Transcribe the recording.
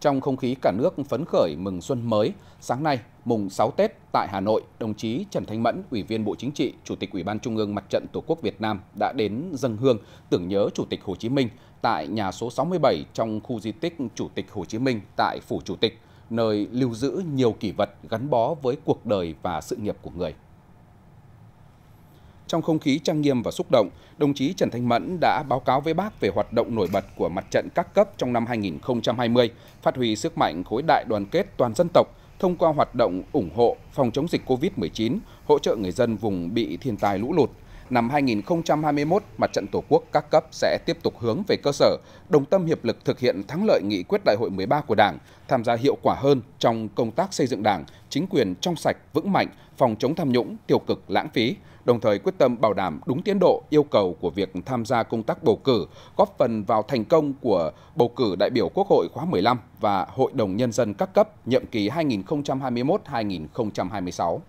Trong không khí cả nước phấn khởi mừng xuân mới, sáng nay, mùng 6 Tết tại Hà Nội, đồng chí Trần Thanh Mẫn, Ủy viên Bộ Chính trị, Chủ tịch Ủy ban Trung ương Mặt trận Tổ quốc Việt Nam đã đến dân hương tưởng nhớ Chủ tịch Hồ Chí Minh tại nhà số 67 trong khu di tích Chủ tịch Hồ Chí Minh tại Phủ Chủ tịch, nơi lưu giữ nhiều kỷ vật gắn bó với cuộc đời và sự nghiệp của người trong không khí trang nghiêm và xúc động đồng chí trần thanh mẫn đã báo cáo với bác về hoạt động nổi bật của mặt trận các cấp trong năm 2020 phát huy sức mạnh khối đại đoàn kết toàn dân tộc thông qua hoạt động ủng hộ phòng chống dịch covid 19 hỗ trợ người dân vùng bị thiên tai lũ lụt năm 2021, Mặt trận Tổ quốc các cấp sẽ tiếp tục hướng về cơ sở, đồng tâm hiệp lực thực hiện thắng lợi nghị quyết đại hội 13 của Đảng, tham gia hiệu quả hơn trong công tác xây dựng Đảng, chính quyền trong sạch, vững mạnh, phòng chống tham nhũng, tiêu cực, lãng phí, đồng thời quyết tâm bảo đảm đúng tiến độ yêu cầu của việc tham gia công tác bầu cử, góp phần vào thành công của bầu cử đại biểu Quốc hội khóa 15 và Hội đồng Nhân dân các cấp nhiệm kỳ 2021-2026.